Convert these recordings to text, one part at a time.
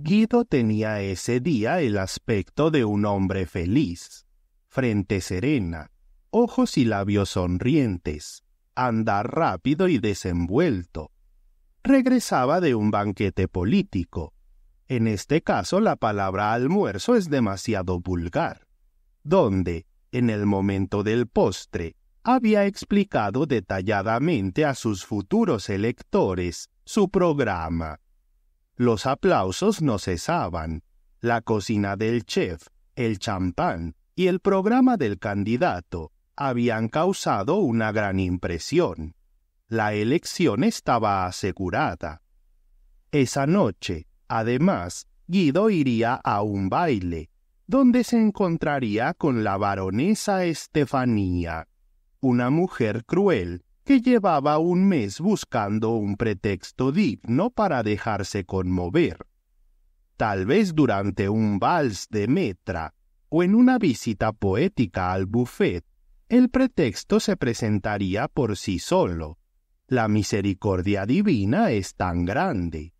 Guido tenía ese día el aspecto de un hombre feliz, frente serena, ojos y labios sonrientes, andar rápido y desenvuelto. Regresaba de un banquete político. En este caso la palabra almuerzo es demasiado vulgar, donde, en el momento del postre, había explicado detalladamente a sus futuros electores su programa. Los aplausos no cesaban. La cocina del chef, el champán y el programa del candidato habían causado una gran impresión. La elección estaba asegurada. Esa noche, además, Guido iría a un baile, donde se encontraría con la baronesa Estefanía, una mujer cruel que llevaba un mes buscando un pretexto digno para dejarse conmover. Tal vez durante un vals de metra o en una visita poética al buffet, el pretexto se presentaría por sí solo. La misericordia divina es tan grande.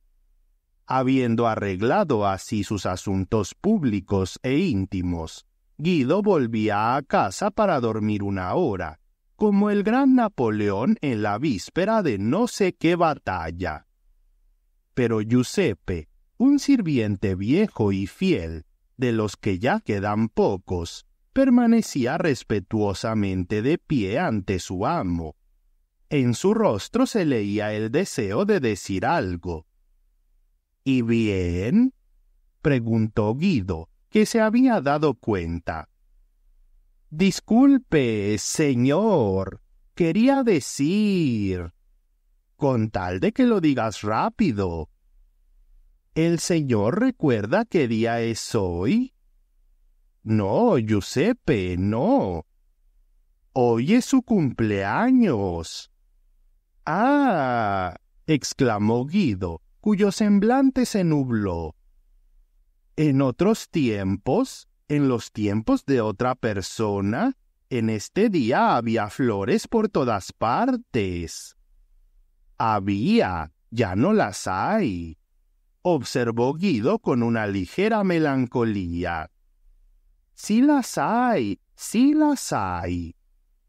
Habiendo arreglado así sus asuntos públicos e íntimos, Guido volvía a casa para dormir una hora, como el gran Napoleón en la víspera de no sé qué batalla. Pero Giuseppe, un sirviente viejo y fiel, de los que ya quedan pocos, permanecía respetuosamente de pie ante su amo. En su rostro se leía el deseo de decir algo. ¿Y bien? preguntó Guido, que se había dado cuenta. Disculpe, señor, quería decir... con tal de que lo digas rápido. ¿El señor recuerda qué día es hoy? No, Giuseppe, no. Hoy es su cumpleaños. Ah, exclamó Guido, cuyo semblante se nubló. En otros tiempos, en los tiempos de otra persona, en este día había flores por todas partes. Había, ya no las hay, observó Guido con una ligera melancolía. Sí las hay, sí las hay,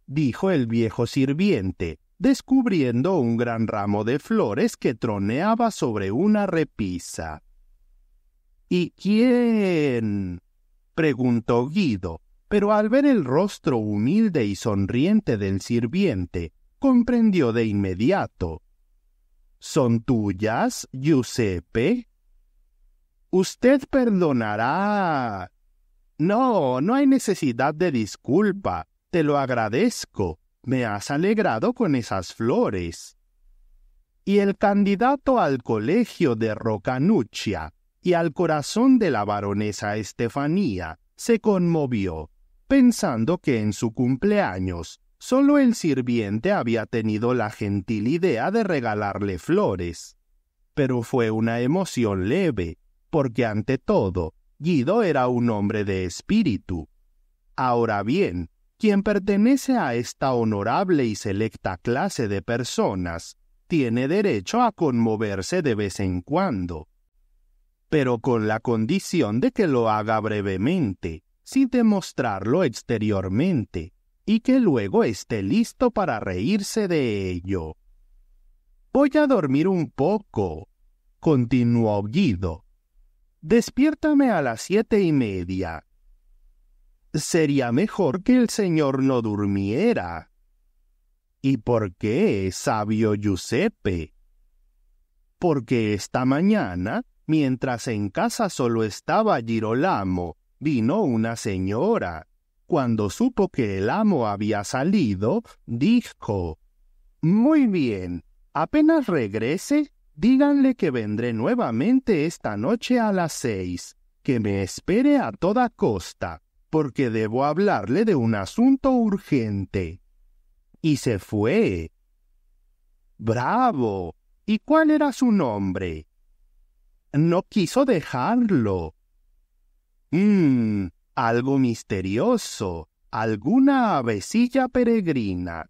dijo el viejo sirviente, descubriendo un gran ramo de flores que troneaba sobre una repisa. ¿Y quién? preguntó Guido, pero al ver el rostro humilde y sonriente del sirviente, comprendió de inmediato. ¿Son tuyas, Giuseppe? Usted perdonará. No, no hay necesidad de disculpa. Te lo agradezco. Me has alegrado con esas flores. Y el candidato al colegio de Rocanuccia y al corazón de la baronesa Estefanía se conmovió, pensando que en su cumpleaños solo el sirviente había tenido la gentil idea de regalarle flores. Pero fue una emoción leve, porque ante todo, Guido era un hombre de espíritu. Ahora bien, quien pertenece a esta honorable y selecta clase de personas, tiene derecho a conmoverse de vez en cuando, pero con la condición de que lo haga brevemente, sin demostrarlo exteriormente, y que luego esté listo para reírse de ello. Voy a dormir un poco, continuó Guido. Despiértame a las siete y media. Sería mejor que el señor no durmiera. ¿Y por qué, sabio Giuseppe? Porque esta mañana Mientras en casa solo estaba Girolamo, vino una señora. Cuando supo que el amo había salido, dijo Muy bien, apenas regrese, díganle que vendré nuevamente esta noche a las seis, que me espere a toda costa, porque debo hablarle de un asunto urgente. Y se fue. Bravo. ¿Y cuál era su nombre? no quiso dejarlo. Mmm, algo misterioso, alguna avecilla peregrina.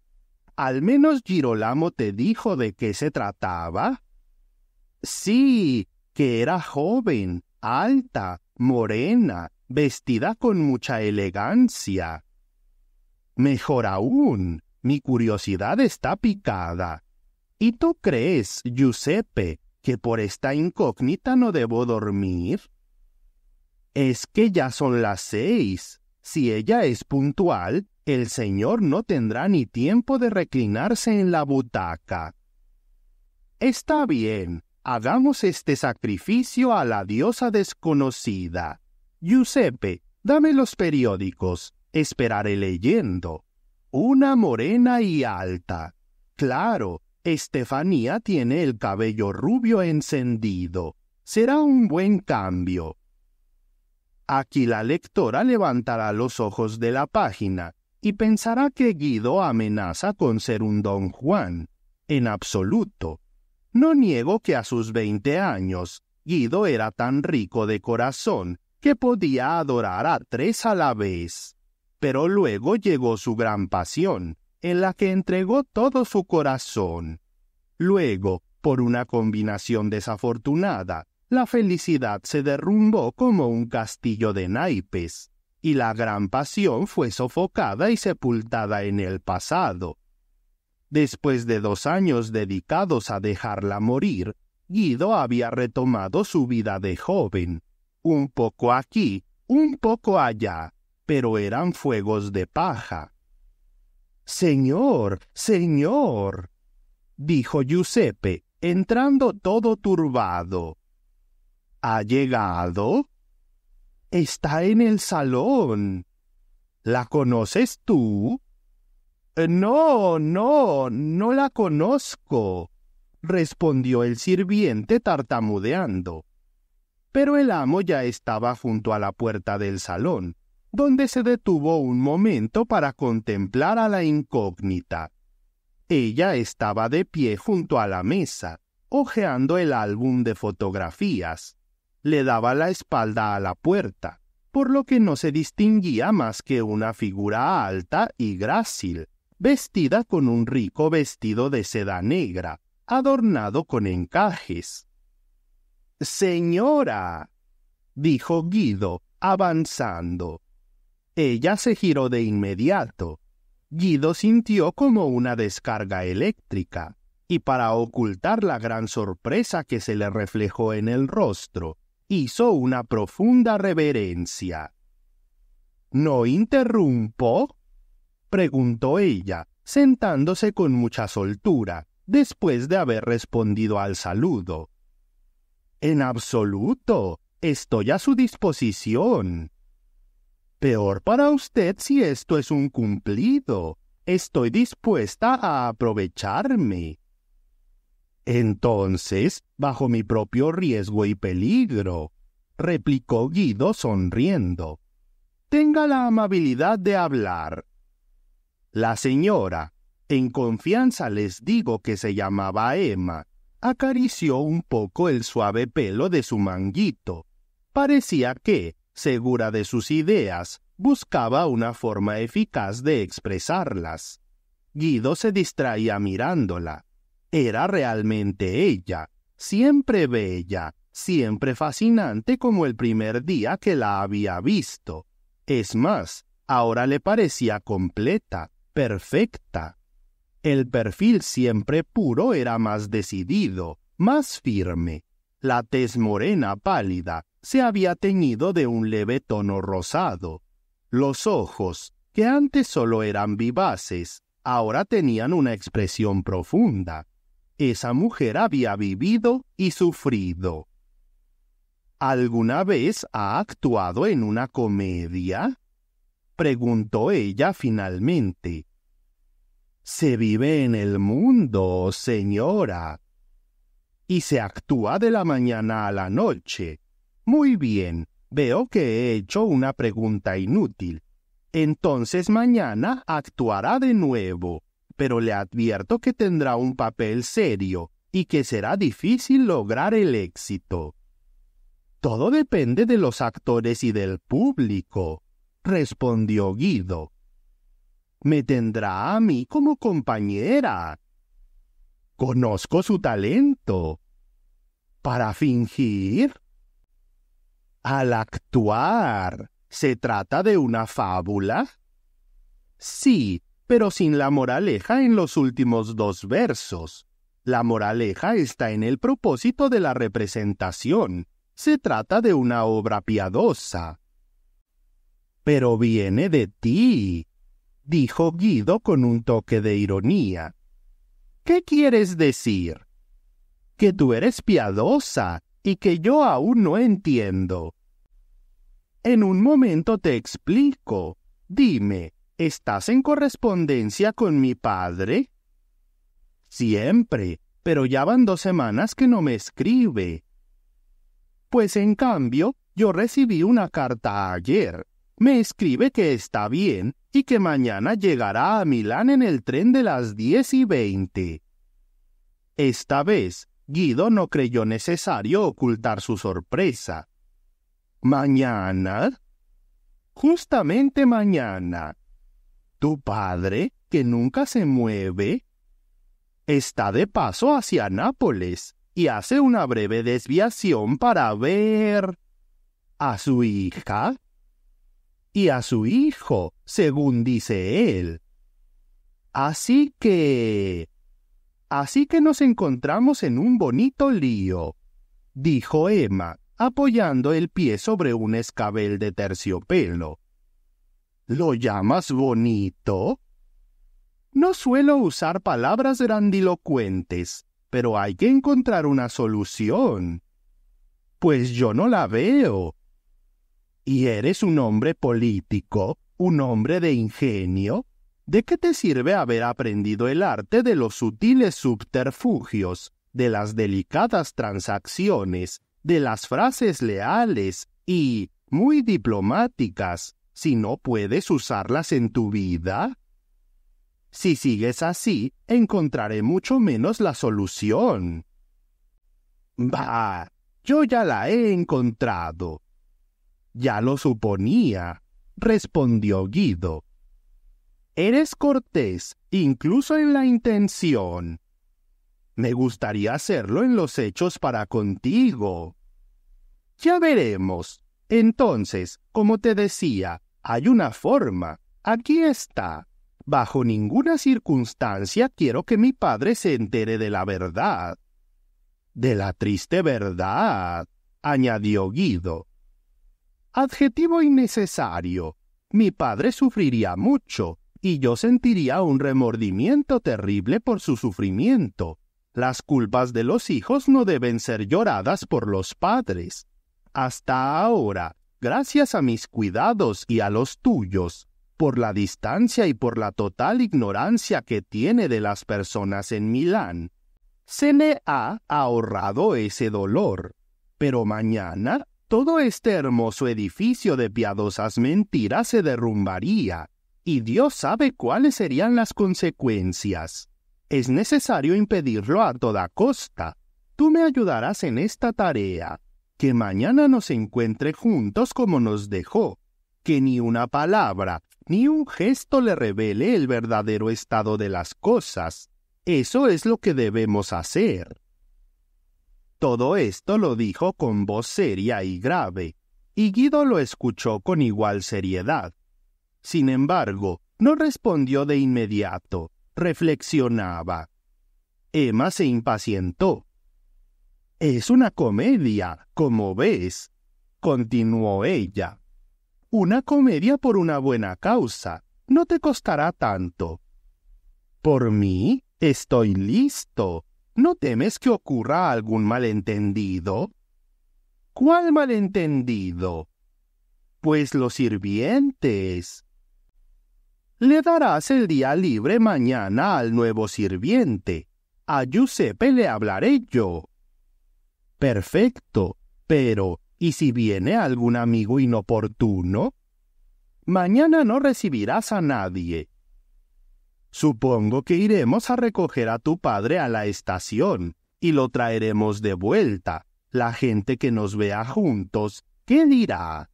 ¿Al menos Girolamo te dijo de qué se trataba? Sí, que era joven, alta, morena, vestida con mucha elegancia. Mejor aún, mi curiosidad está picada. ¿Y tú crees, Giuseppe, que por esta incógnita no debo dormir? Es que ya son las seis. Si ella es puntual, el señor no tendrá ni tiempo de reclinarse en la butaca. Está bien, hagamos este sacrificio a la diosa desconocida. Giuseppe, dame los periódicos. Esperaré leyendo. Una morena y alta. Claro, Estefanía tiene el cabello rubio encendido. Será un buen cambio. Aquí la lectora levantará los ojos de la página y pensará que Guido amenaza con ser un don Juan. En absoluto. No niego que a sus veinte años, Guido era tan rico de corazón que podía adorar a tres a la vez. Pero luego llegó su gran pasión, en la que entregó todo su corazón. Luego, por una combinación desafortunada, la felicidad se derrumbó como un castillo de naipes, y la gran pasión fue sofocada y sepultada en el pasado. Después de dos años dedicados a dejarla morir, Guido había retomado su vida de joven, un poco aquí, un poco allá, pero eran fuegos de paja. Señor, Señor, dijo Giuseppe, entrando todo turbado. ¿Ha llegado? Está en el salón. ¿La conoces tú? Eh, no, no, no la conozco, respondió el sirviente tartamudeando. Pero el amo ya estaba junto a la puerta del salón, donde se detuvo un momento para contemplar a la incógnita. Ella estaba de pie junto a la mesa, hojeando el álbum de fotografías. Le daba la espalda a la puerta, por lo que no se distinguía más que una figura alta y grácil, vestida con un rico vestido de seda negra, adornado con encajes. Señora, dijo Guido, avanzando. Ella se giró de inmediato. Guido sintió como una descarga eléctrica, y para ocultar la gran sorpresa que se le reflejó en el rostro, hizo una profunda reverencia. ¿No interrumpo? preguntó ella, sentándose con mucha soltura, después de haber respondido al saludo. En absoluto. Estoy a su disposición. Peor para usted si esto es un cumplido. Estoy dispuesta a aprovecharme. Entonces, bajo mi propio riesgo y peligro, replicó Guido sonriendo. Tenga la amabilidad de hablar. La señora, en confianza les digo que se llamaba Emma, acarició un poco el suave pelo de su manguito. Parecía que, segura de sus ideas, buscaba una forma eficaz de expresarlas. Guido se distraía mirándola. Era realmente ella, siempre bella, siempre fascinante como el primer día que la había visto. Es más, ahora le parecía completa, perfecta. El perfil siempre puro era más decidido, más firme. La tez morena pálida, se había teñido de un leve tono rosado. Los ojos, que antes solo eran vivaces, ahora tenían una expresión profunda. Esa mujer había vivido y sufrido. ¿Alguna vez ha actuado en una comedia? preguntó ella finalmente. Se vive en el mundo, señora. Y se actúa de la mañana a la noche, muy bien, veo que he hecho una pregunta inútil. Entonces mañana actuará de nuevo, pero le advierto que tendrá un papel serio y que será difícil lograr el éxito. Todo depende de los actores y del público, respondió Guido. Me tendrá a mí como compañera. Conozco su talento. ¿Para fingir? al actuar. ¿Se trata de una fábula? Sí, pero sin la moraleja en los últimos dos versos. La moraleja está en el propósito de la representación. Se trata de una obra piadosa. Pero viene de ti, dijo Guido con un toque de ironía. ¿Qué quieres decir? Que tú eres piadosa, y que yo aún no entiendo. En un momento te explico. Dime, ¿estás en correspondencia con mi padre? Siempre, pero ya van dos semanas que no me escribe. Pues en cambio, yo recibí una carta ayer. Me escribe que está bien y que mañana llegará a Milán en el tren de las diez y veinte. Esta vez Guido no creyó necesario ocultar su sorpresa. Mañana, justamente mañana, tu padre, que nunca se mueve, está de paso hacia Nápoles y hace una breve desviación para ver a su hija y a su hijo, según dice él. Así que... Así que nos encontramos en un bonito lío, dijo Emma, apoyando el pie sobre un escabel de terciopelo. ¿Lo llamas bonito? No suelo usar palabras grandilocuentes, pero hay que encontrar una solución. Pues yo no la veo. ¿Y eres un hombre político? ¿Un hombre de ingenio? ¿De qué te sirve haber aprendido el arte de los sutiles subterfugios, de las delicadas transacciones, de las frases leales y muy diplomáticas si no puedes usarlas en tu vida? Si sigues así, encontraré mucho menos la solución. Bah, yo ya la he encontrado. Ya lo suponía, respondió Guido. Eres cortés, incluso en la intención. Me gustaría hacerlo en los hechos para contigo. Ya veremos. Entonces, como te decía, hay una forma. Aquí está. Bajo ninguna circunstancia quiero que mi padre se entere de la verdad. De la triste verdad, añadió Guido. Adjetivo innecesario. Mi padre sufriría mucho, y yo sentiría un remordimiento terrible por su sufrimiento. Las culpas de los hijos no deben ser lloradas por los padres. Hasta ahora, gracias a mis cuidados y a los tuyos, por la distancia y por la total ignorancia que tiene de las personas en Milán, se me ha ahorrado ese dolor. Pero mañana todo este hermoso edificio de piadosas mentiras se derrumbaría, y Dios sabe cuáles serían las consecuencias. Es necesario impedirlo a toda costa. Tú me ayudarás en esta tarea. Que mañana nos encuentre juntos como nos dejó. Que ni una palabra, ni un gesto le revele el verdadero estado de las cosas. Eso es lo que debemos hacer. Todo esto lo dijo con voz seria y grave, y Guido lo escuchó con igual seriedad. Sin embargo, no respondió de inmediato, reflexionaba. Emma se impacientó. Es una comedia, como ves, continuó ella. Una comedia por una buena causa. No te costará tanto. Por mí, estoy listo. ¿No temes que ocurra algún malentendido? ¿Cuál malentendido? Pues los sirvientes le darás el día libre mañana al nuevo sirviente. A Giuseppe le hablaré yo. Perfecto, pero ¿y si viene algún amigo inoportuno? Mañana no recibirás a nadie. Supongo que iremos a recoger a tu padre a la estación y lo traeremos de vuelta. La gente que nos vea juntos, ¿qué dirá?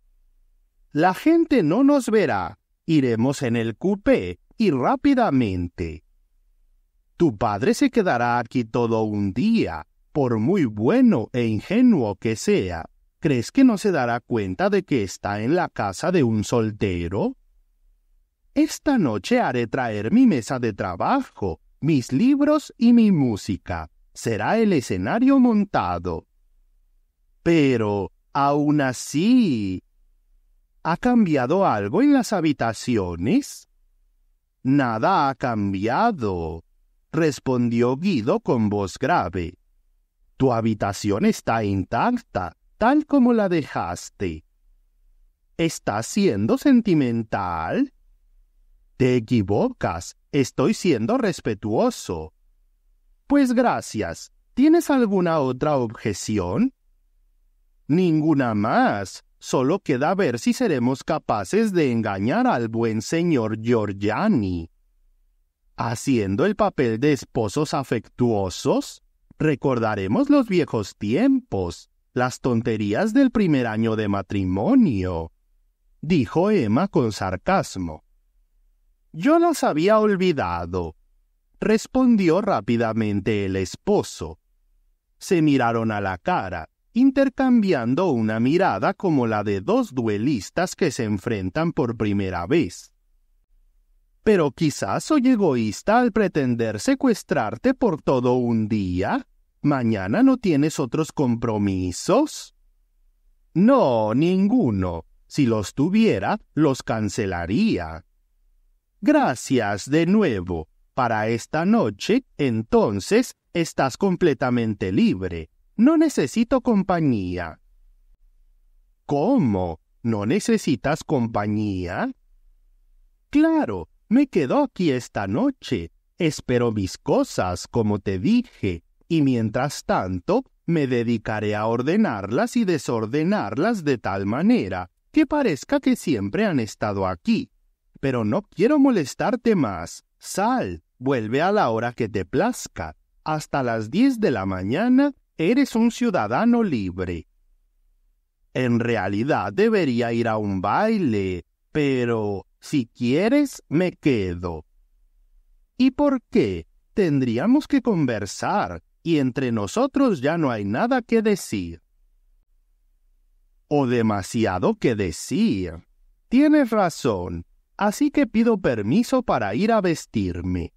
La gente no nos verá, Iremos en el coupé y rápidamente. Tu padre se quedará aquí todo un día, por muy bueno e ingenuo que sea. ¿Crees que no se dará cuenta de que está en la casa de un soltero? Esta noche haré traer mi mesa de trabajo, mis libros y mi música. Será el escenario montado. Pero, aún así, ¿Ha cambiado algo en las habitaciones? Nada ha cambiado, respondió Guido con voz grave. Tu habitación está intacta, tal como la dejaste. ¿Estás siendo sentimental? Te equivocas, estoy siendo respetuoso. Pues gracias. ¿Tienes alguna otra objeción? Ninguna más, Solo queda ver si seremos capaces de engañar al buen señor Giorgiani. Haciendo el papel de esposos afectuosos, recordaremos los viejos tiempos, las tonterías del primer año de matrimonio, dijo Emma con sarcasmo. Yo las había olvidado, respondió rápidamente el esposo. Se miraron a la cara intercambiando una mirada como la de dos duelistas que se enfrentan por primera vez. Pero quizás soy egoísta al pretender secuestrarte por todo un día. ¿Mañana no tienes otros compromisos? No, ninguno. Si los tuviera, los cancelaría. Gracias de nuevo. Para esta noche, entonces, estás completamente libre. No necesito compañía. ¿Cómo? ¿No necesitas compañía? Claro, me quedo aquí esta noche. Espero mis cosas, como te dije, y mientras tanto me dedicaré a ordenarlas y desordenarlas de tal manera que parezca que siempre han estado aquí. Pero no quiero molestarte más. Sal, vuelve a la hora que te plazca. Hasta las diez de la mañana eres un ciudadano libre. En realidad debería ir a un baile, pero si quieres me quedo. ¿Y por qué? Tendríamos que conversar, y entre nosotros ya no hay nada que decir. O demasiado que decir. Tienes razón, así que pido permiso para ir a vestirme.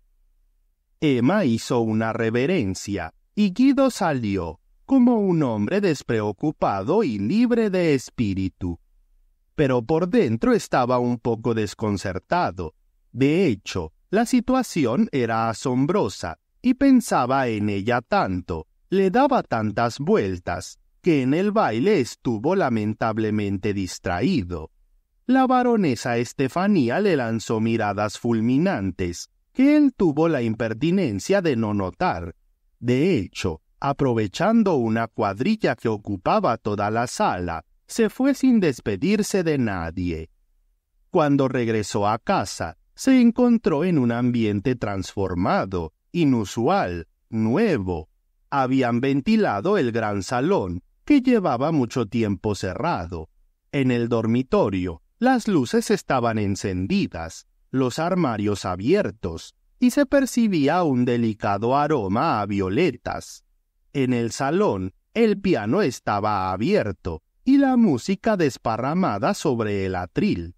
Emma hizo una reverencia, y Guido salió, como un hombre despreocupado y libre de espíritu. Pero por dentro estaba un poco desconcertado. De hecho, la situación era asombrosa, y pensaba en ella tanto, le daba tantas vueltas, que en el baile estuvo lamentablemente distraído. La baronesa Estefanía le lanzó miradas fulminantes, que él tuvo la impertinencia de no notar, de hecho, aprovechando una cuadrilla que ocupaba toda la sala, se fue sin despedirse de nadie. Cuando regresó a casa, se encontró en un ambiente transformado, inusual, nuevo. Habían ventilado el gran salón, que llevaba mucho tiempo cerrado. En el dormitorio, las luces estaban encendidas, los armarios abiertos, y se percibía un delicado aroma a violetas. En el salón el piano estaba abierto y la música desparramada sobre el atril.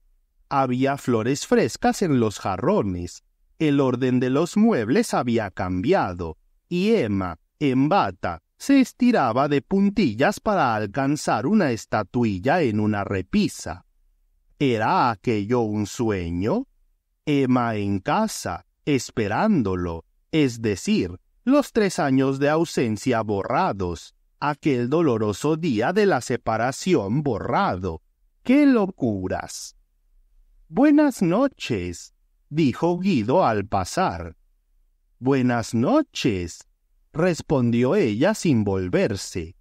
Había flores frescas en los jarrones, el orden de los muebles había cambiado, y Emma, en bata, se estiraba de puntillas para alcanzar una estatuilla en una repisa. ¿Era aquello un sueño? Emma en casa, esperándolo, es decir, los tres años de ausencia borrados, aquel doloroso día de la separación borrado. ¡Qué locuras! Buenas noches, dijo Guido al pasar. Buenas noches, respondió ella sin volverse.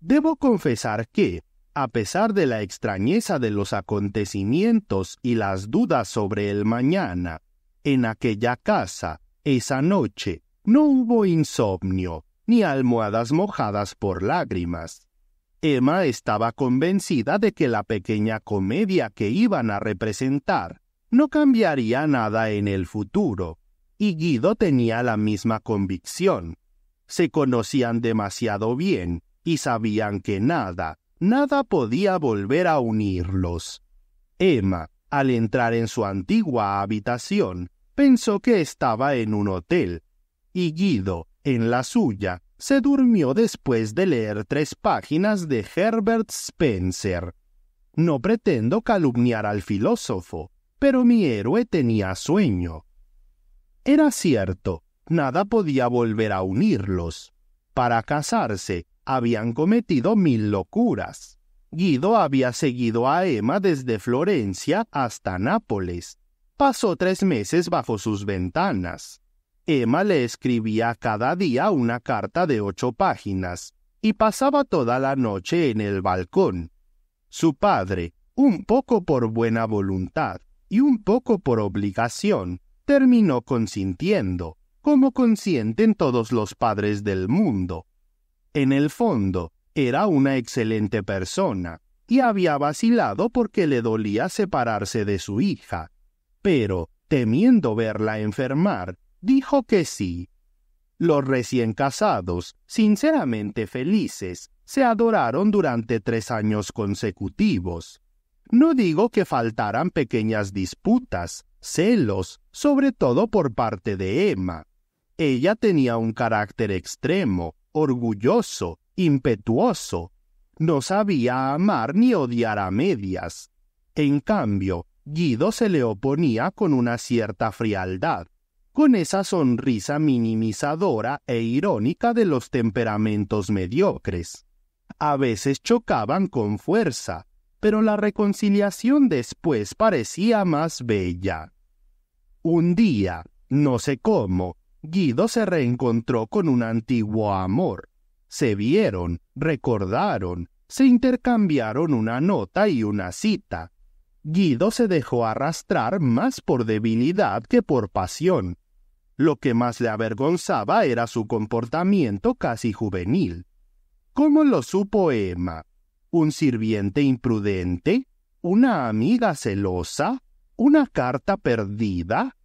Debo confesar que, a pesar de la extrañeza de los acontecimientos y las dudas sobre el mañana, en aquella casa, esa noche, no hubo insomnio, ni almohadas mojadas por lágrimas. Emma estaba convencida de que la pequeña comedia que iban a representar no cambiaría nada en el futuro, y Guido tenía la misma convicción. Se conocían demasiado bien y sabían que nada, nada podía volver a unirlos. Emma, al entrar en su antigua habitación, pensó que estaba en un hotel, y Guido, en la suya, se durmió después de leer tres páginas de Herbert Spencer. No pretendo calumniar al filósofo, pero mi héroe tenía sueño. Era cierto, nada podía volver a unirlos. Para casarse, habían cometido mil locuras. Guido había seguido a Emma desde Florencia hasta Nápoles. Pasó tres meses bajo sus ventanas. Emma le escribía cada día una carta de ocho páginas, y pasaba toda la noche en el balcón. Su padre, un poco por buena voluntad y un poco por obligación, terminó consintiendo, como consienten todos los padres del mundo. En el fondo, era una excelente persona y había vacilado porque le dolía separarse de su hija, pero, temiendo verla enfermar, dijo que sí. Los recién casados, sinceramente felices, se adoraron durante tres años consecutivos. No digo que faltaran pequeñas disputas, celos, sobre todo por parte de Emma. Ella tenía un carácter extremo, orgulloso, impetuoso, no sabía amar ni odiar a medias. En cambio, Guido se le oponía con una cierta frialdad, con esa sonrisa minimizadora e irónica de los temperamentos mediocres. A veces chocaban con fuerza, pero la reconciliación después parecía más bella. Un día, no sé cómo, Guido se reencontró con un antiguo amor, se vieron, recordaron, se intercambiaron una nota y una cita. Guido se dejó arrastrar más por debilidad que por pasión. Lo que más le avergonzaba era su comportamiento casi juvenil. ¿Cómo lo supo Emma? ¿Un sirviente imprudente? ¿Una amiga celosa? ¿Una carta perdida?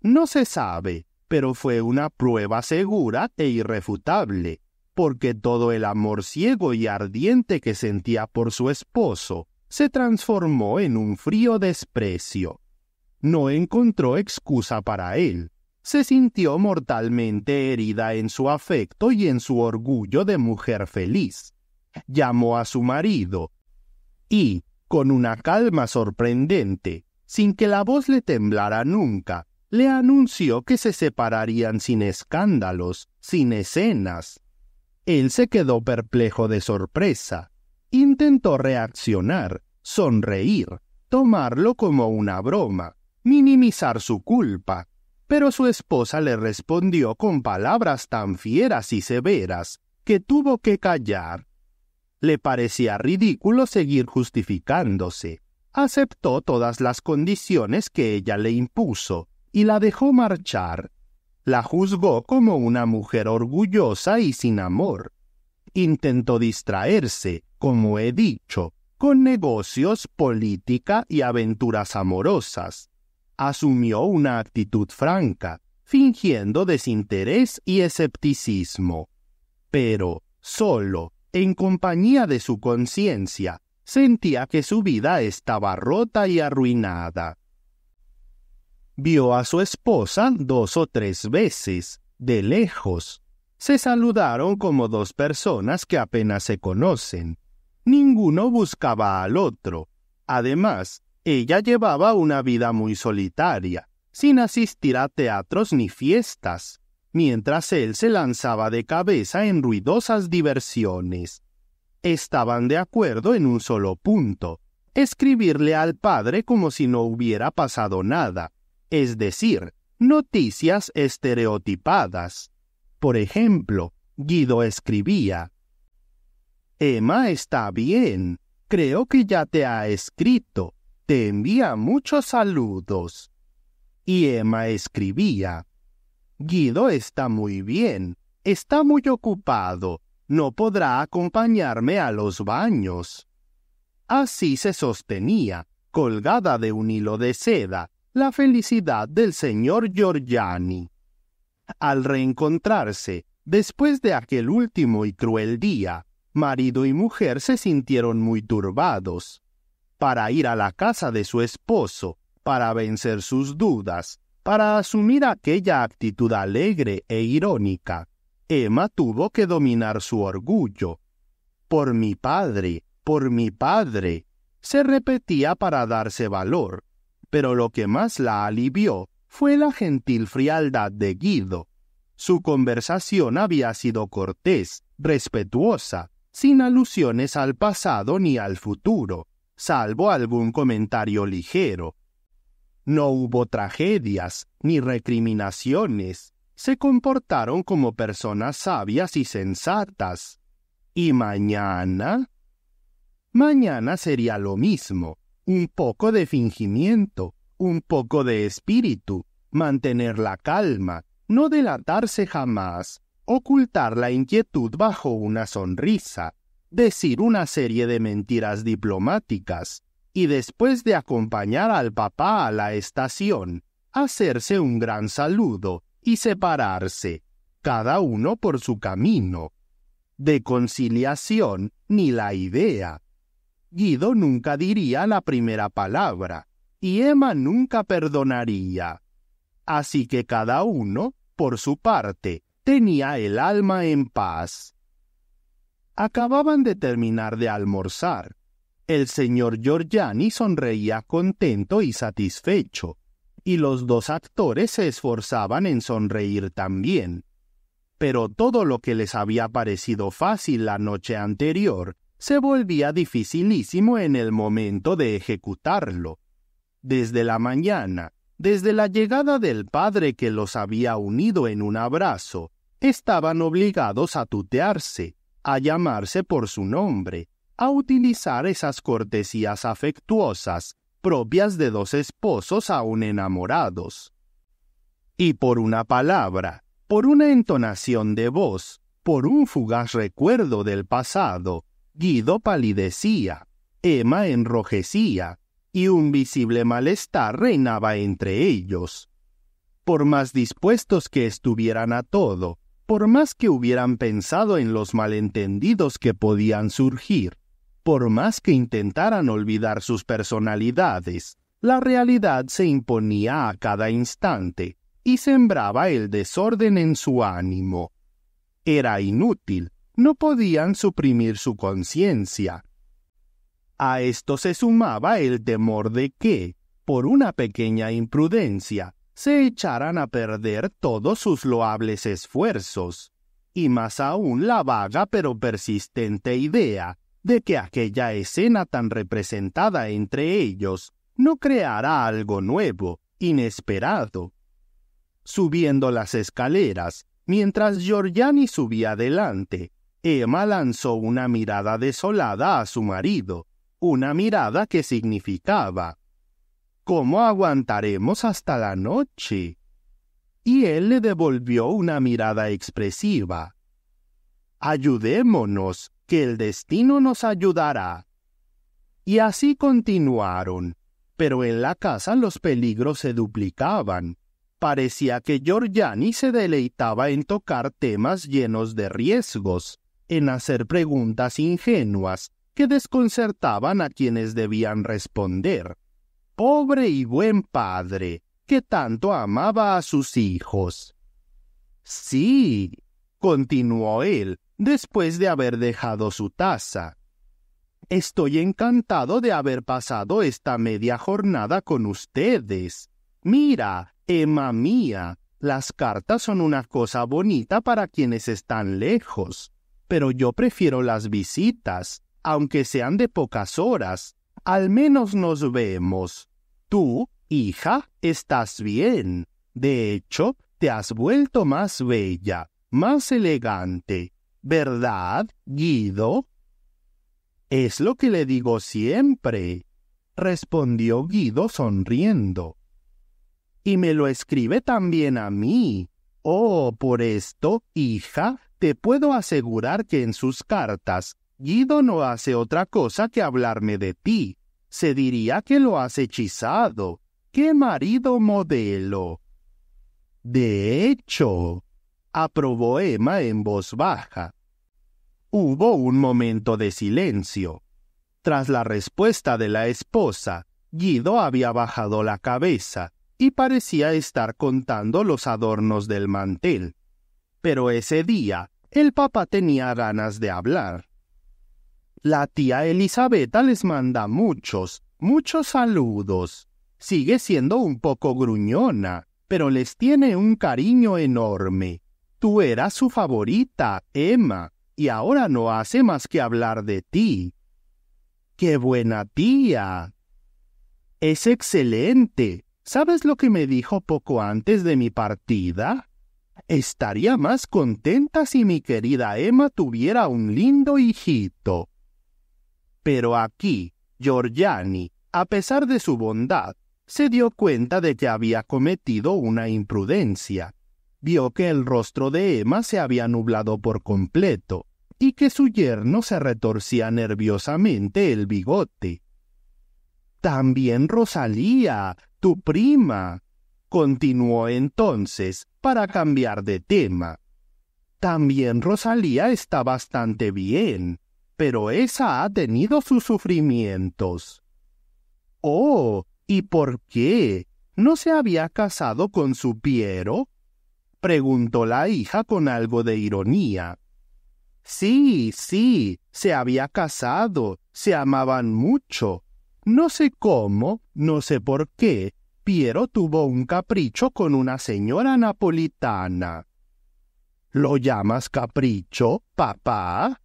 No se sabe, pero fue una prueba segura e irrefutable porque todo el amor ciego y ardiente que sentía por su esposo se transformó en un frío desprecio. No encontró excusa para él. Se sintió mortalmente herida en su afecto y en su orgullo de mujer feliz. Llamó a su marido y, con una calma sorprendente, sin que la voz le temblara nunca, le anunció que se separarían sin escándalos, sin escenas, él se quedó perplejo de sorpresa. Intentó reaccionar, sonreír, tomarlo como una broma, minimizar su culpa, pero su esposa le respondió con palabras tan fieras y severas que tuvo que callar. Le parecía ridículo seguir justificándose. Aceptó todas las condiciones que ella le impuso y la dejó marchar, la juzgó como una mujer orgullosa y sin amor. Intentó distraerse, como he dicho, con negocios, política y aventuras amorosas. Asumió una actitud franca, fingiendo desinterés y escepticismo. Pero, solo, en compañía de su conciencia, sentía que su vida estaba rota y arruinada vio a su esposa dos o tres veces, de lejos. Se saludaron como dos personas que apenas se conocen. Ninguno buscaba al otro. Además, ella llevaba una vida muy solitaria, sin asistir a teatros ni fiestas, mientras él se lanzaba de cabeza en ruidosas diversiones. Estaban de acuerdo en un solo punto, escribirle al padre como si no hubiera pasado nada, es decir, noticias estereotipadas. Por ejemplo, Guido escribía, Emma está bien, creo que ya te ha escrito, te envía muchos saludos. Y Emma escribía, Guido está muy bien, está muy ocupado, no podrá acompañarme a los baños. Así se sostenía, colgada de un hilo de seda, la felicidad del señor Giorgiani. Al reencontrarse, después de aquel último y cruel día, marido y mujer se sintieron muy turbados. Para ir a la casa de su esposo, para vencer sus dudas, para asumir aquella actitud alegre e irónica, Emma tuvo que dominar su orgullo. Por mi padre, por mi padre, se repetía para darse valor, pero lo que más la alivió fue la gentil frialdad de Guido. Su conversación había sido cortés, respetuosa, sin alusiones al pasado ni al futuro, salvo algún comentario ligero. No hubo tragedias ni recriminaciones, se comportaron como personas sabias y sensatas. ¿Y mañana? Mañana sería lo mismo, un poco de fingimiento, un poco de espíritu, mantener la calma, no delatarse jamás, ocultar la inquietud bajo una sonrisa, decir una serie de mentiras diplomáticas, y después de acompañar al papá a la estación, hacerse un gran saludo y separarse, cada uno por su camino. De conciliación ni la idea, Guido nunca diría la primera palabra y Emma nunca perdonaría. Así que cada uno, por su parte, tenía el alma en paz. Acababan de terminar de almorzar. El señor Giorgiani sonreía contento y satisfecho, y los dos actores se esforzaban en sonreír también. Pero todo lo que les había parecido fácil la noche anterior se volvía dificilísimo en el momento de ejecutarlo. Desde la mañana, desde la llegada del padre que los había unido en un abrazo, estaban obligados a tutearse, a llamarse por su nombre, a utilizar esas cortesías afectuosas propias de dos esposos aún enamorados. Y por una palabra, por una entonación de voz, por un fugaz recuerdo del pasado, Guido palidecía, Emma enrojecía, y un visible malestar reinaba entre ellos. Por más dispuestos que estuvieran a todo, por más que hubieran pensado en los malentendidos que podían surgir, por más que intentaran olvidar sus personalidades, la realidad se imponía a cada instante y sembraba el desorden en su ánimo. Era inútil, no podían suprimir su conciencia. A esto se sumaba el temor de que, por una pequeña imprudencia, se echaran a perder todos sus loables esfuerzos, y más aún la vaga pero persistente idea de que aquella escena tan representada entre ellos no creara algo nuevo, inesperado. Subiendo las escaleras, mientras Giorgiani subía adelante, Emma lanzó una mirada desolada a su marido, una mirada que significaba ¿Cómo aguantaremos hasta la noche? Y él le devolvió una mirada expresiva. Ayudémonos, que el destino nos ayudará. Y así continuaron, pero en la casa los peligros se duplicaban. Parecía que Giorgiani se deleitaba en tocar temas llenos de riesgos en hacer preguntas ingenuas que desconcertaban a quienes debían responder. Pobre y buen padre, que tanto amaba a sus hijos. Sí, continuó él, después de haber dejado su taza. Estoy encantado de haber pasado esta media jornada con ustedes. Mira, Emma mía, las cartas son una cosa bonita para quienes están lejos pero yo prefiero las visitas, aunque sean de pocas horas. Al menos nos vemos. Tú, hija, estás bien. De hecho, te has vuelto más bella, más elegante. ¿Verdad, Guido? Es lo que le digo siempre, respondió Guido sonriendo. Y me lo escribe también a mí. Oh, por esto, hija, te puedo asegurar que en sus cartas, Guido no hace otra cosa que hablarme de ti. Se diría que lo has hechizado. ¡Qué marido modelo! De hecho, aprobó Emma en voz baja. Hubo un momento de silencio. Tras la respuesta de la esposa, Guido había bajado la cabeza y parecía estar contando los adornos del mantel pero ese día el papá tenía ganas de hablar. La tía Elisabetta les manda muchos, muchos saludos. Sigue siendo un poco gruñona, pero les tiene un cariño enorme. Tú eras su favorita, Emma, y ahora no hace más que hablar de ti. ¡Qué buena tía! Es excelente. ¿Sabes lo que me dijo poco antes de mi partida? Estaría más contenta si mi querida Emma tuviera un lindo hijito. Pero aquí, Giorgiani, a pesar de su bondad, se dio cuenta de que había cometido una imprudencia. Vio que el rostro de Emma se había nublado por completo y que su yerno se retorcía nerviosamente el bigote. También Rosalía, tu prima, continuó entonces, para cambiar de tema. También Rosalía está bastante bien, pero esa ha tenido sus sufrimientos. Oh, ¿y por qué? ¿No se había casado con su Piero? preguntó la hija con algo de ironía. Sí, sí, se había casado, se amaban mucho. No sé cómo, no sé por qué, Piero tuvo un capricho con una señora napolitana. ¿Lo llamas capricho, papá?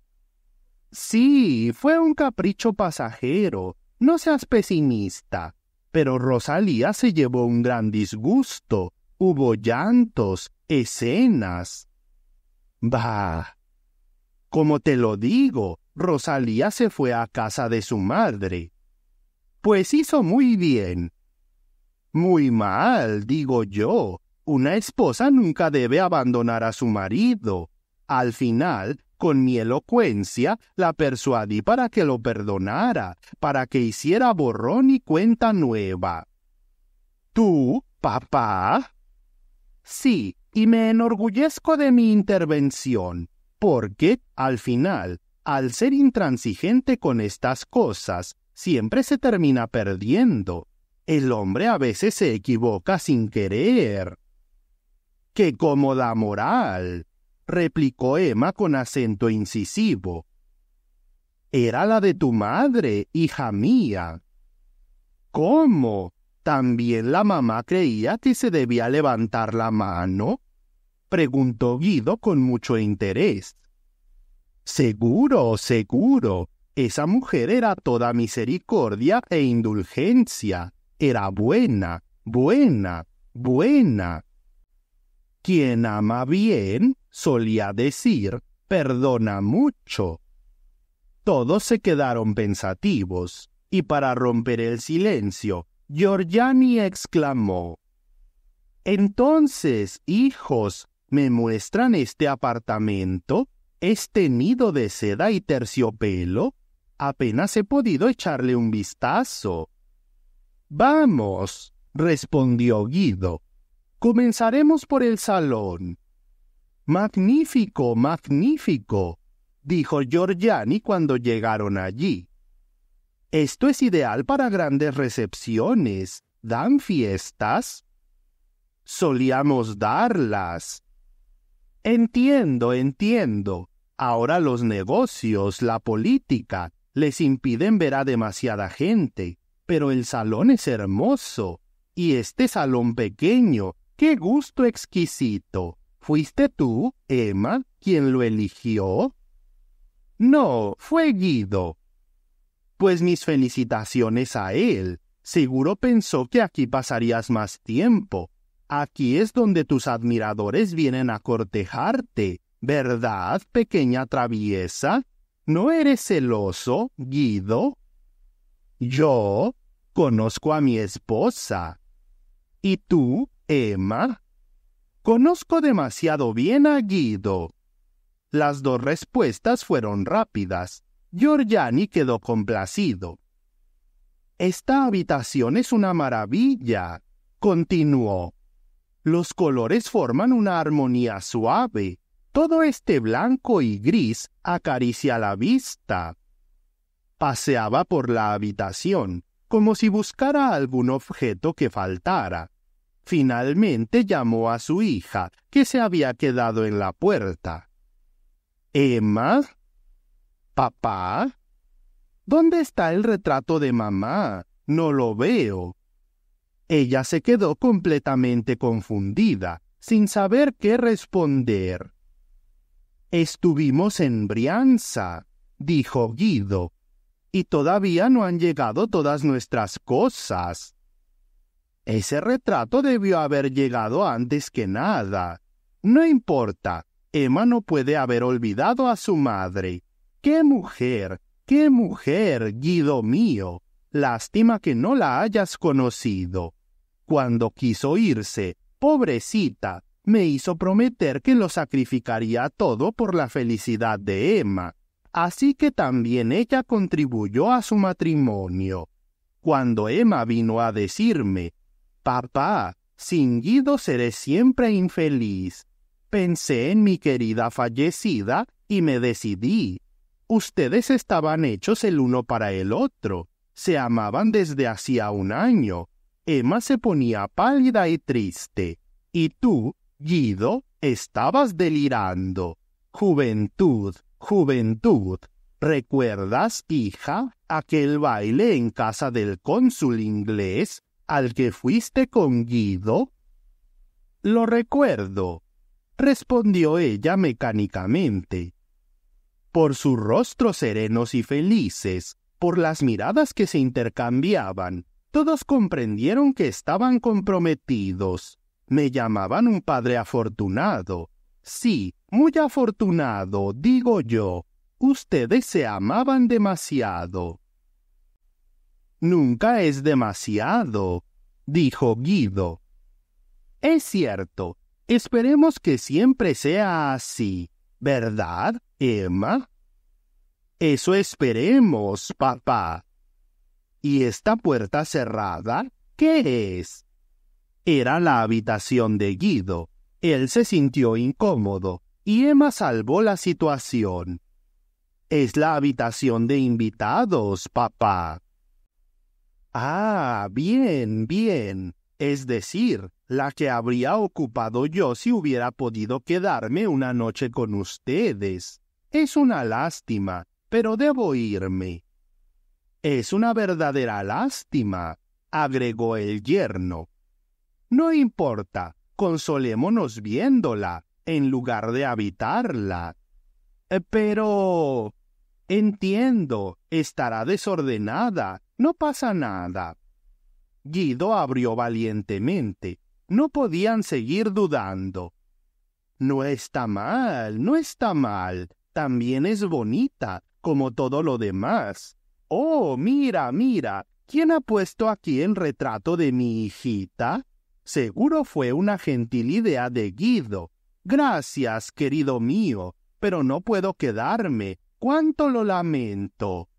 Sí, fue un capricho pasajero. No seas pesimista. Pero Rosalía se llevó un gran disgusto. Hubo llantos, escenas. Bah. Como te lo digo, Rosalía se fue a casa de su madre. Pues hizo muy bien. Muy mal, digo yo. Una esposa nunca debe abandonar a su marido. Al final, con mi elocuencia, la persuadí para que lo perdonara, para que hiciera borrón y cuenta nueva. ¿Tú, papá? Sí, y me enorgullezco de mi intervención, porque, al final, al ser intransigente con estas cosas, siempre se termina perdiendo el hombre a veces se equivoca sin querer. ¡Qué cómoda moral! replicó Emma con acento incisivo. Era la de tu madre, hija mía. ¿Cómo? ¿También la mamá creía que se debía levantar la mano? preguntó Guido con mucho interés. Seguro, seguro. Esa mujer era toda misericordia e indulgencia era buena, buena, buena. Quien ama bien, solía decir, perdona mucho. Todos se quedaron pensativos, y para romper el silencio, Giorgiani exclamó Entonces, hijos, ¿me muestran este apartamento? ¿Este nido de seda y terciopelo? Apenas he podido echarle un vistazo. Vamos, respondió Guido. Comenzaremos por el salón. Magnífico, magnífico, dijo Giorgiani cuando llegaron allí. Esto es ideal para grandes recepciones. ¿Dan fiestas? Solíamos darlas. Entiendo, entiendo. Ahora los negocios, la política, les impiden ver a demasiada gente pero el salón es hermoso. Y este salón pequeño, qué gusto exquisito. ¿Fuiste tú, Emma, quien lo eligió? No, fue Guido. Pues mis felicitaciones a él. Seguro pensó que aquí pasarías más tiempo. Aquí es donde tus admiradores vienen a cortejarte, ¿verdad, pequeña traviesa? ¿No eres celoso, Guido? ¿Yo? conozco a mi esposa. ¿Y tú, Emma? Conozco demasiado bien a Guido. Las dos respuestas fueron rápidas. Giorgiani quedó complacido. Esta habitación es una maravilla, continuó. Los colores forman una armonía suave. Todo este blanco y gris acaricia la vista. Paseaba por la habitación, como si buscara algún objeto que faltara. Finalmente llamó a su hija, que se había quedado en la puerta. Emma. Papá. ¿Dónde está el retrato de mamá? No lo veo. Ella se quedó completamente confundida, sin saber qué responder. Estuvimos en Brianza, dijo Guido, y todavía no han llegado todas nuestras cosas. Ese retrato debió haber llegado antes que nada. No importa, Emma no puede haber olvidado a su madre. ¡Qué mujer! ¡Qué mujer, Guido mío! Lástima que no la hayas conocido. Cuando quiso irse, pobrecita, me hizo prometer que lo sacrificaría todo por la felicidad de Emma. Así que también ella contribuyó a su matrimonio. Cuando Emma vino a decirme, Papá, sin Guido seré siempre infeliz, pensé en mi querida fallecida y me decidí. Ustedes estaban hechos el uno para el otro, se amaban desde hacía un año. Emma se ponía pálida y triste, y tú, Guido, estabas delirando. Juventud, Juventud, ¿recuerdas, hija, aquel baile en casa del cónsul inglés al que fuiste con Guido? Lo recuerdo, respondió ella mecánicamente. Por sus rostros serenos y felices, por las miradas que se intercambiaban, todos comprendieron que estaban comprometidos. Me llamaban un padre afortunado, Sí, muy afortunado, digo yo. Ustedes se amaban demasiado. Nunca es demasiado, dijo Guido. Es cierto, esperemos que siempre sea así, ¿verdad, Emma? Eso esperemos, papá. ¿Y esta puerta cerrada? ¿Qué es? Era la habitación de Guido. Él se sintió incómodo y Emma salvó la situación. Es la habitación de invitados, papá. Ah, bien, bien. Es decir, la que habría ocupado yo si hubiera podido quedarme una noche con ustedes. Es una lástima, pero debo irme. Es una verdadera lástima, agregó el yerno. No importa, consolémonos viéndola en lugar de habitarla. Eh, pero... Entiendo, estará desordenada, no pasa nada. Guido abrió valientemente. No podían seguir dudando. No está mal, no está mal. También es bonita, como todo lo demás. Oh, mira, mira. ¿Quién ha puesto aquí el retrato de mi hijita? Seguro fue una gentil idea de Guido. Gracias, querido mío, pero no puedo quedarme. Cuánto lo lamento.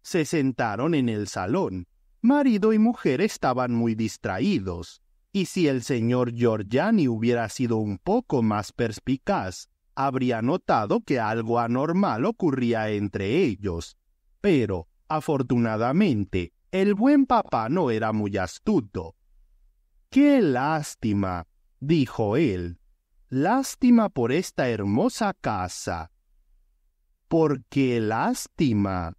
Se sentaron en el salón. Marido y mujer estaban muy distraídos. Y si el señor Giorgiani hubiera sido un poco más perspicaz, habría notado que algo anormal ocurría entre ellos. Pero, afortunadamente, el buen papá no era muy astuto, ¡Qué lástima! dijo él. Lástima por esta hermosa casa. ¿Por qué lástima?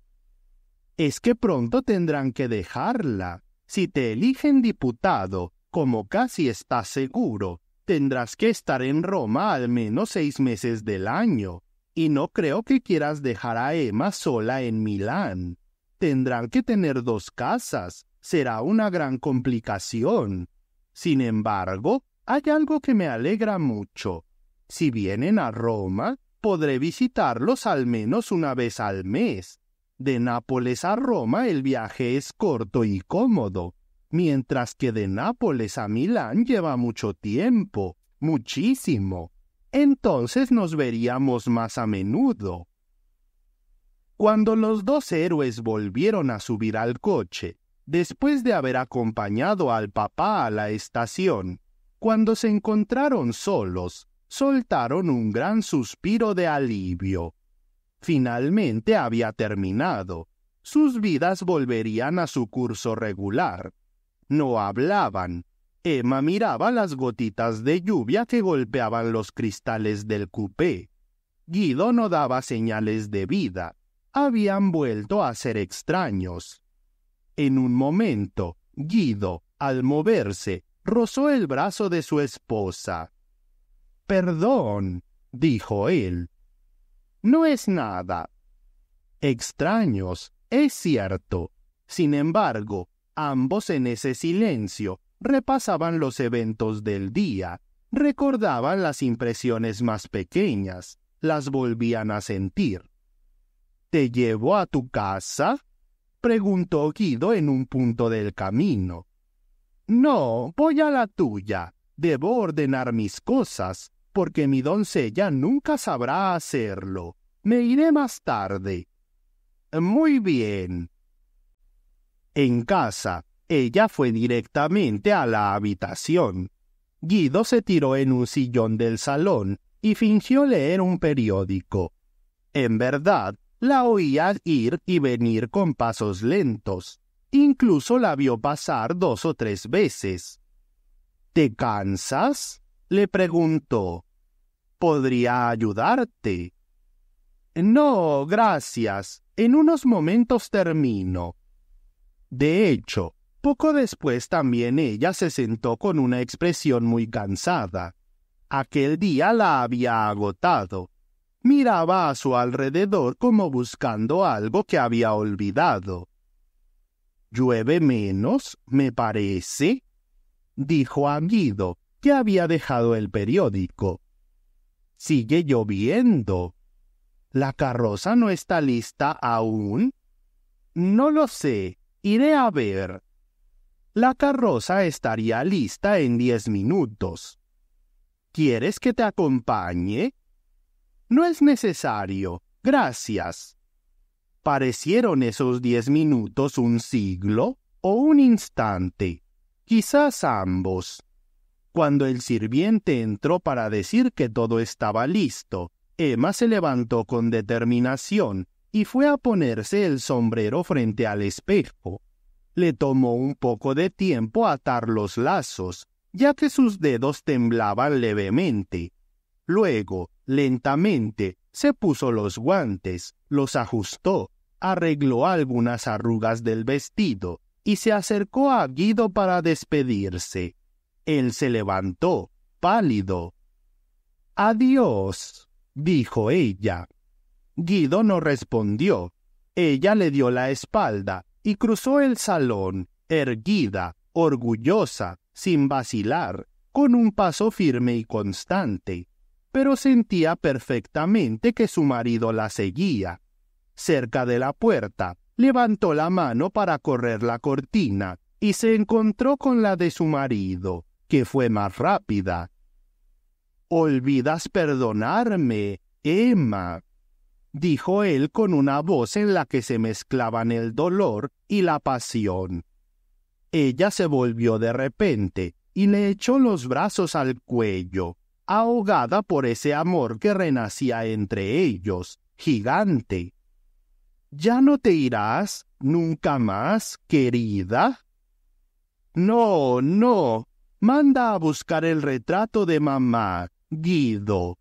Es que pronto tendrán que dejarla. Si te eligen diputado, como casi estás seguro, tendrás que estar en Roma al menos seis meses del año, y no creo que quieras dejar a Emma sola en Milán. Tendrán que tener dos casas, será una gran complicación. Sin embargo, hay algo que me alegra mucho. Si vienen a Roma, podré visitarlos al menos una vez al mes. De Nápoles a Roma el viaje es corto y cómodo, mientras que de Nápoles a Milán lleva mucho tiempo, muchísimo. Entonces nos veríamos más a menudo. Cuando los dos héroes volvieron a subir al coche, después de haber acompañado al papá a la estación, cuando se encontraron solos, soltaron un gran suspiro de alivio. Finalmente había terminado. Sus vidas volverían a su curso regular. No hablaban. Emma miraba las gotitas de lluvia que golpeaban los cristales del coupé. Guido no daba señales de vida. Habían vuelto a ser extraños. En un momento, Guido, al moverse, rozó el brazo de su esposa. Perdón, dijo él. No es nada. Extraños, es cierto. Sin embargo, ambos en ese silencio repasaban los eventos del día, recordaban las impresiones más pequeñas, las volvían a sentir. ¿Te llevo a tu casa? preguntó Guido en un punto del camino. No, voy a la tuya. Debo ordenar mis cosas, porque mi doncella nunca sabrá hacerlo. Me iré más tarde. Muy bien. En casa, ella fue directamente a la habitación. Guido se tiró en un sillón del salón y fingió leer un periódico. En verdad, la oía ir y venir con pasos lentos. Incluso la vio pasar dos o tres veces. ¿Te cansas? le preguntó. ¿Podría ayudarte? No, gracias. En unos momentos termino. De hecho, poco después también ella se sentó con una expresión muy cansada. Aquel día la había agotado, miraba a su alrededor como buscando algo que había olvidado. Llueve menos, me parece, dijo a que había dejado el periódico. Sigue lloviendo. ¿La carroza no está lista aún? No lo sé. Iré a ver. La carroza estaría lista en diez minutos. ¿Quieres que te acompañe? No es necesario. Gracias. Parecieron esos diez minutos un siglo o un instante, quizás ambos. Cuando el sirviente entró para decir que todo estaba listo, Emma se levantó con determinación y fue a ponerse el sombrero frente al espejo. Le tomó un poco de tiempo atar los lazos, ya que sus dedos temblaban levemente, Luego, lentamente, se puso los guantes, los ajustó, arregló algunas arrugas del vestido y se acercó a Guido para despedirse. Él se levantó, pálido. Adiós, dijo ella. Guido no respondió. Ella le dio la espalda y cruzó el salón, erguida, orgullosa, sin vacilar, con un paso firme y constante pero sentía perfectamente que su marido la seguía. Cerca de la puerta, levantó la mano para correr la cortina y se encontró con la de su marido, que fue más rápida. Olvidas perdonarme, Emma, dijo él con una voz en la que se mezclaban el dolor y la pasión. Ella se volvió de repente y le echó los brazos al cuello ahogada por ese amor que renacía entre ellos, gigante. ¿Ya no te irás nunca más, querida? No, no. Manda a buscar el retrato de mamá, Guido.